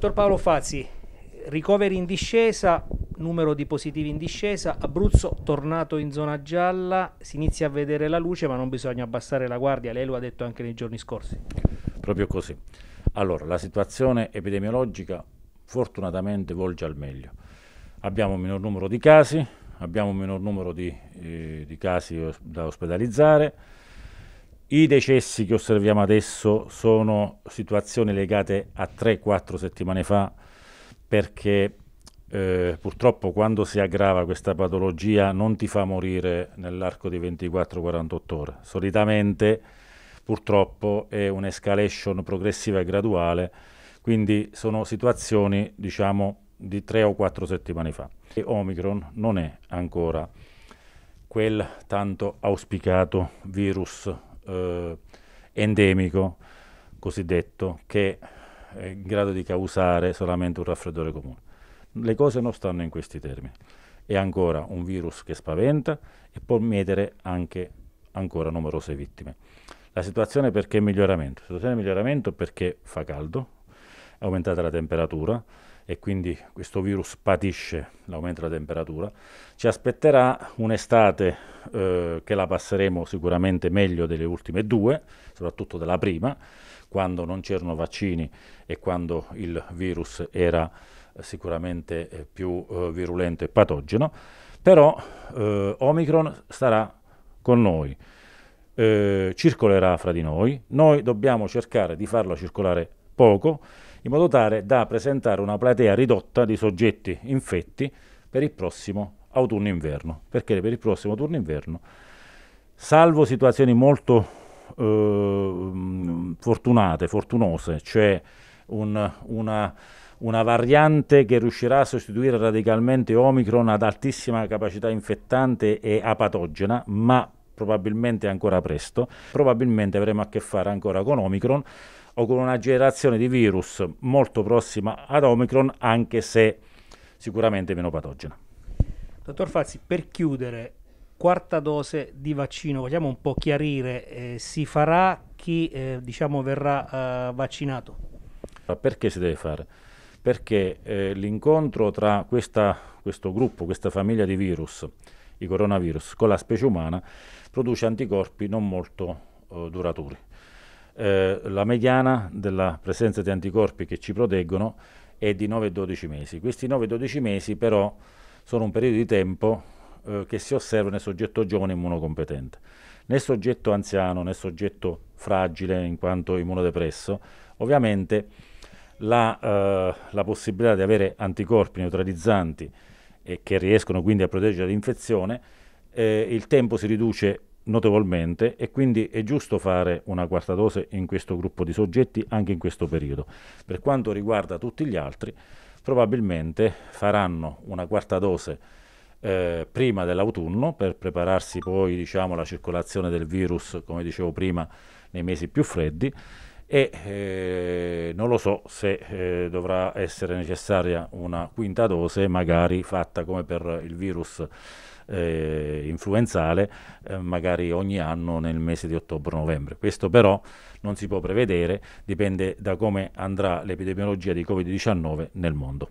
Dottor Paolo Fazzi, ricoveri in discesa, numero di positivi in discesa, Abruzzo tornato in zona gialla, si inizia a vedere la luce ma non bisogna abbassare la guardia, lei lo ha detto anche nei giorni scorsi. Proprio così. Allora, la situazione epidemiologica fortunatamente volge al meglio. Abbiamo un minor numero di casi, abbiamo un minor numero di, eh, di casi da ospedalizzare, i decessi che osserviamo adesso sono situazioni legate a 3-4 settimane fa perché eh, purtroppo quando si aggrava questa patologia non ti fa morire nell'arco di 24-48 ore. Solitamente purtroppo è un'escalation progressiva e graduale, quindi sono situazioni diciamo di 3 o 4 settimane fa. E Omicron non è ancora quel tanto auspicato virus eh, endemico cosiddetto che è in grado di causare solamente un raffreddore comune. Le cose non stanno in questi termini. È ancora un virus che spaventa e può mettere anche ancora numerose vittime. La situazione perché miglioramento? La situazione è miglioramento perché fa caldo, è aumentata la temperatura, e quindi questo virus patisce l'aumento della temperatura, ci aspetterà un'estate eh, che la passeremo sicuramente meglio delle ultime due, soprattutto della prima, quando non c'erano vaccini e quando il virus era eh, sicuramente eh, più eh, virulento e patogeno, però eh, Omicron sarà con noi, eh, circolerà fra di noi, noi dobbiamo cercare di farlo circolare poco, in modo tale da presentare una platea ridotta di soggetti infetti per il prossimo autunno-inverno, perché per il prossimo autunno-inverno, salvo situazioni molto eh, fortunate, fortunose, cioè un, una, una variante che riuscirà a sostituire radicalmente Omicron ad altissima capacità infettante e apatogena, ma probabilmente ancora presto, probabilmente avremo a che fare ancora con Omicron o con una generazione di virus molto prossima ad Omicron, anche se sicuramente meno patogena. Dottor Fazzi, per chiudere, quarta dose di vaccino, vogliamo un po' chiarire, eh, si farà chi eh, diciamo verrà eh, vaccinato? Perché si deve fare? Perché eh, l'incontro tra questa, questo gruppo, questa famiglia di virus, di coronavirus con la specie umana produce anticorpi non molto eh, duraturi. Eh, la mediana della presenza di anticorpi che ci proteggono è di 9-12 mesi. Questi 9-12 mesi però sono un periodo di tempo eh, che si osserva nel soggetto giovane immunocompetente. Nel soggetto anziano, nel soggetto fragile in quanto immunodepresso, ovviamente la, eh, la possibilità di avere anticorpi neutralizzanti e che riescono quindi a proteggere l'infezione, eh, il tempo si riduce notevolmente e quindi è giusto fare una quarta dose in questo gruppo di soggetti anche in questo periodo. Per quanto riguarda tutti gli altri, probabilmente faranno una quarta dose eh, prima dell'autunno per prepararsi poi diciamo, alla circolazione del virus, come dicevo prima, nei mesi più freddi e eh, non lo so se eh, dovrà essere necessaria una quinta dose, magari fatta come per il virus eh, influenzale, eh, magari ogni anno nel mese di ottobre-novembre. Questo però non si può prevedere, dipende da come andrà l'epidemiologia di Covid-19 nel mondo.